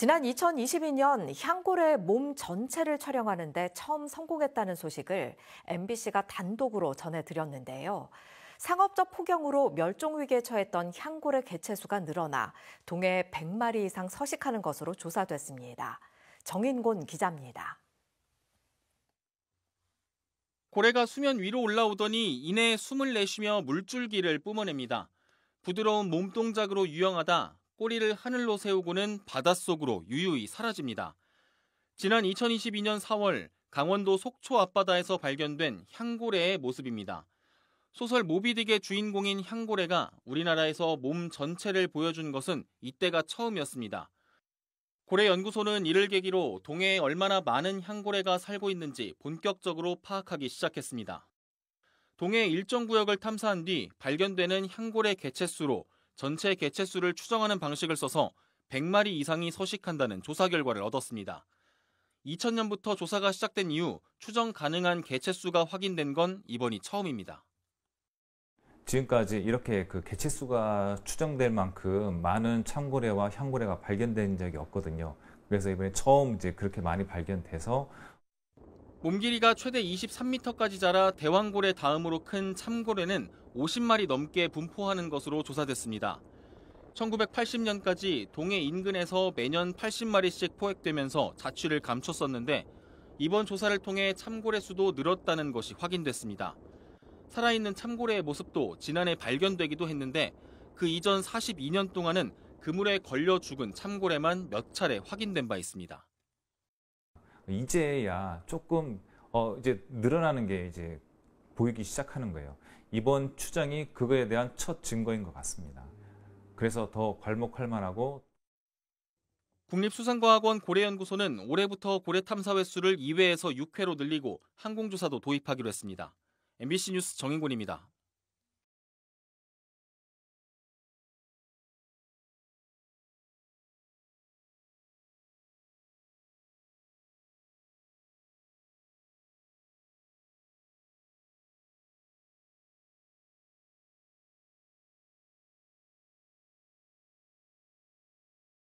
지난 2022년 향골의 몸 전체를 촬영하는데 처음 성공했다는 소식을 MBC가 단독으로 전해드렸는데요. 상업적 폭염으로 멸종위기에 처했던 향골의 개체수가 늘어나 동해 100마리 이상 서식하는 것으로 조사됐습니다. 정인곤 기자입니다. 고래가 수면 위로 올라오더니 이내 숨을 내쉬며 물줄기를 뿜어냅니다. 부드러운 몸동작으로 유영하다 꼬리를 하늘로 세우고는 바닷속으로 유유히 사라집니다. 지난 2022년 4월 강원도 속초 앞바다에서 발견된 향고래의 모습입니다. 소설 모비딕의 주인공인 향고래가 우리나라에서 몸 전체를 보여준 것은 이때가 처음이었습니다. 고래연구소는 이를 계기로 동해에 얼마나 많은 향고래가 살고 있는지 본격적으로 파악하기 시작했습니다. 동해 일정 구역을 탐사한 뒤 발견되는 향고래 개체수로 전체 개체수를 추정하는 방식을 써서 100마리 이상이 서식한다는 조사 결과를 얻었습니다. 2000년부터 조사가 시작된 이후 추정 가능한 개체수가 확인된 건 이번이 처음입니다. 지금까지 이렇게 그 개체수가 추정될 만큼 많은 창고래와 향고래가 발견된 적이 없거든요. 그래서 이번에 처음 이제 그렇게 많이 발견돼서 몸 길이가 최대 23m까지 자라 대왕고래 다음으로 큰 참고래는 50마리 넘게 분포하는 것으로 조사됐습니다. 1980년까지 동해 인근에서 매년 80마리씩 포획되면서 자취를 감췄었는데 이번 조사를 통해 참고래 수도 늘었다는 것이 확인됐습니다. 살아있는 참고래의 모습도 지난해 발견되기도 했는데 그 이전 42년 동안은 그물에 걸려 죽은 참고래만 몇 차례 확인된 바 있습니다. 이제야 조금 어 이제 늘어나는 게 이제 보이기 시작하는 거예요. 이번 추정이 그거에 대한 첫 증거인 것 같습니다. 그래서 더 괄목할 만하고 국립수산과학원 고래연구소는 올해부터 고래 탐사 횟수를 2회에서 6회로 늘리고 항공조사도 도입하기로 했습니다. MBC 뉴스 정인곤입니다.